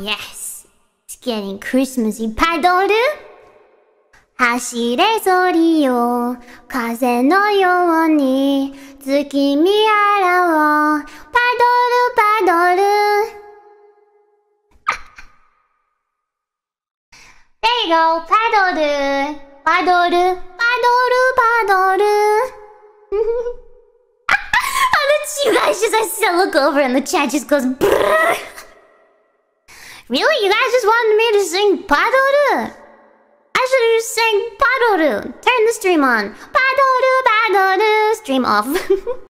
yes. It's getting Christmassy. Paddle, 하실의 소리요 가세노 There you go 파도르 파도르 파도르 파도르 And then you guys just, I still look over and the chat just goes brrr. Really? You guys just wanted me to sing Padoru? I should have just sang Padoru. Turn the stream on. Padoru, Padoru. Stream off.